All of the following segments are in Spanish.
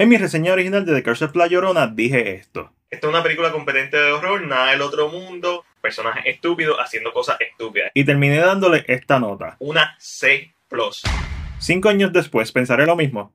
En mi reseña original de The Curse of La Llorona dije esto. Esta es una película competente de horror, nada del otro mundo, personajes estúpidos haciendo cosas estúpidas. Y terminé dándole esta nota. Una C+. Cinco años después pensaré lo mismo.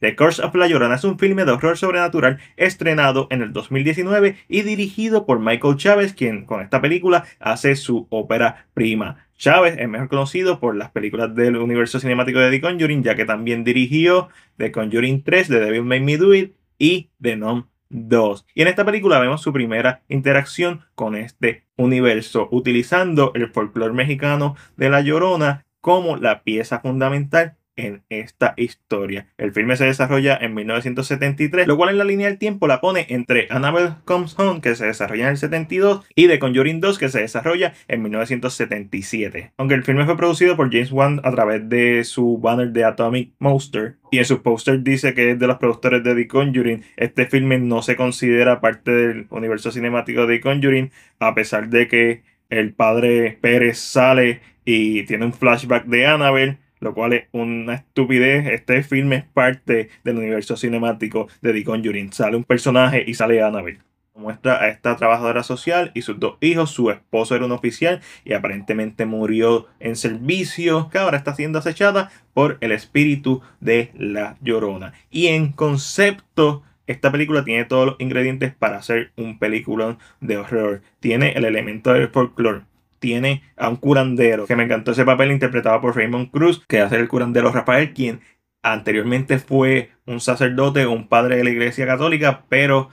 The Curse of La Llorona es un filme de horror sobrenatural estrenado en el 2019 y dirigido por Michael Chávez, quien con esta película hace su ópera prima. Chávez es mejor conocido por las películas del universo cinemático de The Conjuring, ya que también dirigió The Conjuring 3, The Devil Made Me Do It y The Gnome 2. Y en esta película vemos su primera interacción con este universo, utilizando el folclore mexicano de La Llorona como la pieza fundamental en esta historia. El filme se desarrolla en 1973, lo cual en la línea del tiempo la pone entre Annabelle Comes Home, que se desarrolla en el 72, y The Conjuring 2, que se desarrolla en 1977. Aunque el filme fue producido por James Wan a través de su banner de Atomic Monster, y en su póster dice que es de los productores de The Conjuring, este filme no se considera parte del universo cinemático de The Conjuring, a pesar de que el padre Pérez sale y tiene un flashback de Annabelle lo cual es una estupidez. Este filme es parte del universo cinemático de The Conjuring. Sale un personaje y sale Annabelle. Muestra a esta trabajadora social y sus dos hijos. Su esposo era un oficial y aparentemente murió en servicio, que ahora está siendo acechada por el espíritu de la llorona. Y en concepto, esta película tiene todos los ingredientes para hacer un película de horror. Tiene el elemento del folclore tiene a un curandero, que me encantó ese papel interpretado por Raymond Cruz, que hace el curandero Rafael, quien anteriormente fue un sacerdote o un padre de la Iglesia Católica, pero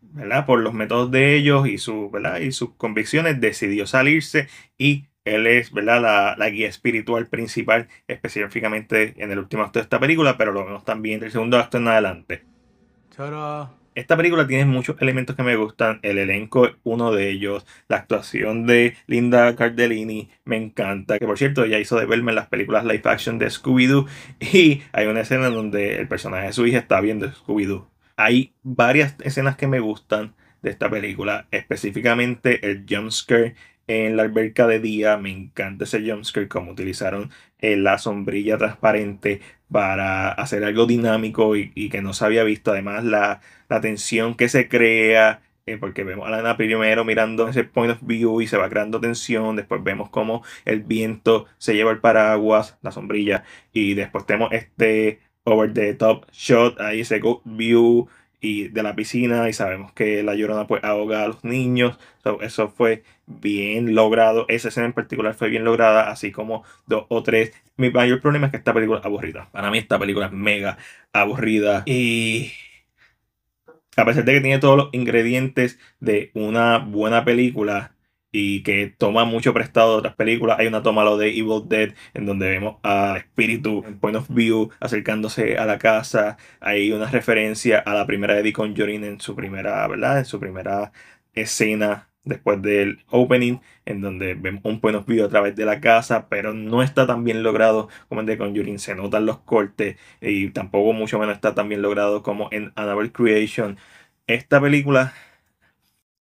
¿verdad? por los métodos de ellos y, su, ¿verdad? y sus convicciones decidió salirse y él es ¿verdad? La, la, guía espiritual principal, específicamente en el último acto de esta película, pero lo vemos también del segundo acto en adelante. Esta película tiene muchos elementos que me gustan. El elenco es uno de ellos. La actuación de Linda Cardellini me encanta. Que por cierto, ella hizo de verme en las películas live action de Scooby-Doo. Y hay una escena donde el personaje de su hija está viendo Scooby-Doo. Hay varias escenas que me gustan de esta película. Específicamente el jumpscare en la alberca de día. Me encanta ese jumpscare, como utilizaron la sombrilla transparente para hacer algo dinámico y, que no se había visto. Además, la, la tensión que se crea, eh, porque vemos a Lana primero mirando ese point of view y se va creando tensión. Después vemos cómo el viento se lleva el paraguas, la sombrilla, y después tenemos este over the top shot, ahí ese view y de la piscina y sabemos que la llorona pues ahoga a los niños. eso fue bien logrado. Esa escena en particular fue bien lograda, así como dos o tres. Mi mayor problema es que esta película es aburrida. Para mí esta película es mega aburrida y a pesar de que tiene todos los ingredientes de una buena película, y que toma mucho prestado de otras películas. Hay una toma lo de Evil Dead en donde vemos a Espíritu en Point of View acercándose a la casa. Hay una referencia a la primera de The Conjuring en su primera, ¿verdad? En su primera escena después del opening, en donde vemos un point of view a través de la casa, pero no está tan bien logrado como en The Conjuring. Se notan los cortes y tampoco mucho menos está tan bien logrado como en Annabelle Creation. Esta película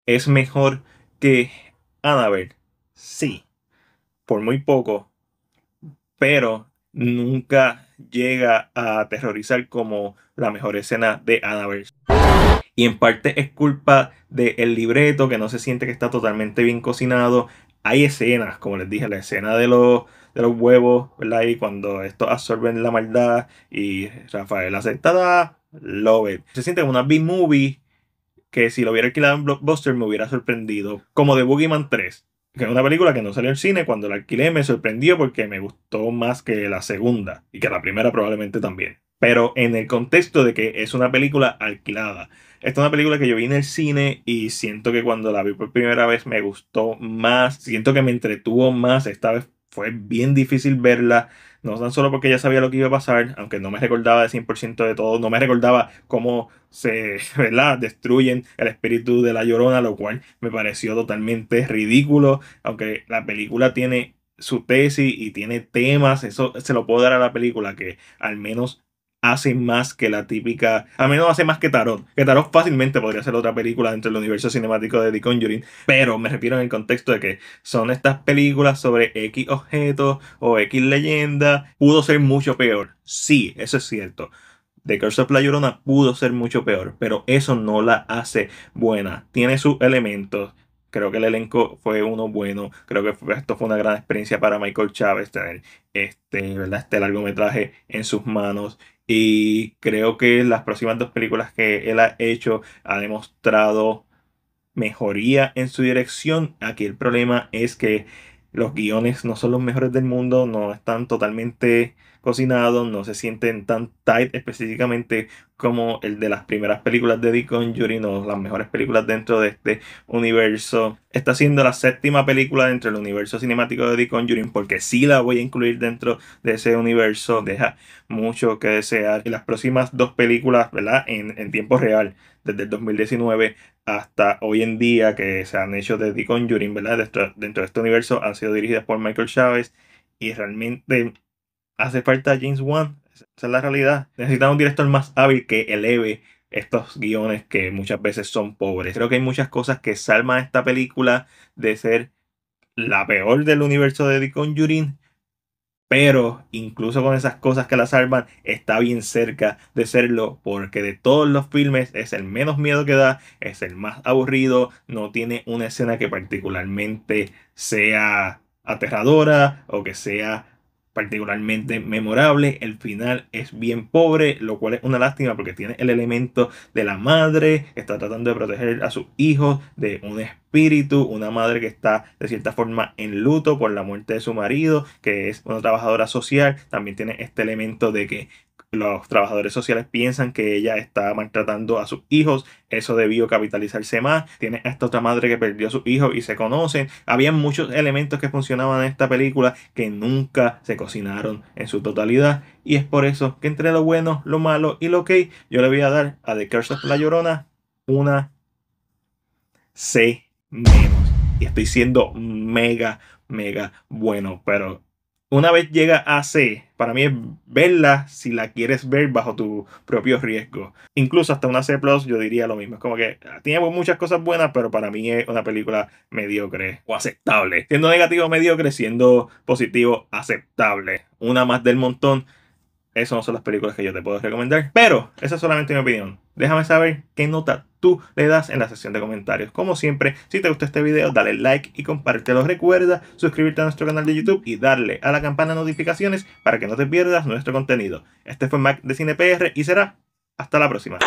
es mejor que Annabelle, ah, sí, por muy poco, pero nunca llega a aterrorizar como la mejor escena de Annabelle. Y en parte es culpa del libreto que no se siente que está totalmente bien cocinado. Hay escenas, como les dije, la escena de los, los huevos, ¿verdad? Y cuando estos absorben la maldad y Rafael aceptada, lo Love Se siente como una B-movie que si lo hubiera alquilado en Blockbuster me hubiera sorprendido. Como de Boogeyman 3, que es una película que no salió en cine, cuando la alquilé me sorprendió porque me gustó más que la segunda y que la primera probablemente también. Pero en el contexto de que es una película alquilada. Esta es una película que yo vi en el cine y siento que cuando la vi por primera vez me gustó más, siento que me entretuvo más, esta vez fue bien difícil verla no tan solo porque ya sabía lo que iba a pasar, aunque no me recordaba de 100% de todo, no me recordaba cómo se, ¿verdad?, destruyen el espíritu de la llorona, lo cual me pareció totalmente ridículo, aunque la película tiene su tesis y tiene temas, eso se lo puedo dar a la película, que al menos hace más que la típica. A mí no hace más que Tarot. Que Tarot fácilmente podría ser otra película dentro del universo cinemático de The Conjuring. Pero me refiero en el contexto de que son estas películas sobre X objetos o X leyenda. Pudo ser mucho peor. Sí, eso es cierto. The Curse of La Llorona pudo ser mucho peor, pero eso no la hace buena. Tiene sus elementos, creo que el elenco fue uno bueno, creo que esto fue una gran experiencia para Michael Chávez tener este, este largometraje en sus manos y creo que las próximas dos películas que él ha hecho ha demostrado mejoría en su dirección. Aquí el problema es que los guiones no son los mejores del mundo, no están totalmente cocinados, no se sienten tan tight específicamente como el de las primeras películas de The Conjuring o las mejores películas dentro de este universo. Está siendo la séptima película dentro del universo cinemático de The Conjuring porque sí la voy a incluir dentro de ese universo. Deja mucho que desear. en las próximas dos películas, ¿verdad? En, en tiempo real desde el 2019 hasta hoy en día que se han hecho de The Conjuring, ¿verdad? Dentro, de este universo han sido dirigidas por Michael Chávez y realmente hace falta James Wan, esa es la realidad. Necesitamos un director más hábil que eleve estos guiones que muchas veces son pobres. Creo que hay muchas cosas que salvan esta película de ser la peor del universo de The Conjuring pero incluso con esas cosas que las arman, está bien cerca de serlo, porque de todos los filmes es el menos miedo que da, es el más aburrido, no tiene una escena que particularmente sea aterradora o que sea particularmente memorable. El final es bien pobre, lo cual es una lástima porque tiene el elemento de la madre está tratando de proteger a sus hijos de un espíritu, una madre que está de cierta forma en luto por la muerte de su marido, que es una trabajadora social. También tiene este elemento de que los trabajadores sociales piensan que ella está maltratando a sus hijos, eso debió capitalizarse más, tiene a esta otra madre que perdió a su hijo y se conocen, había muchos elementos que funcionaban en esta película que nunca se cocinaron en su totalidad y es por eso que entre lo bueno, lo malo y lo ok, yo le voy a dar a The Curse of La Llorona una C menos y estoy siendo mega mega bueno, pero una vez llega a C, para mí es verla si la quieres ver bajo tu propio riesgo. Incluso hasta una C Plus yo diría lo mismo. Es como que ah, tiene muchas cosas buenas, pero para mí es una película mediocre o aceptable. Siendo negativo mediocre, siendo positivo aceptable. Una más del montón esas no son las películas que yo te puedo recomendar. Pero esa es solamente mi opinión. Déjame saber qué nota tú le das en la sección de comentarios. Como siempre, si te gustó este video, dale like y compártelo. Recuerda suscribirte a nuestro canal de YouTube y darle a la campana de notificaciones para que no te pierdas nuestro contenido. Este fue Mac de CinePR y será hasta la próxima.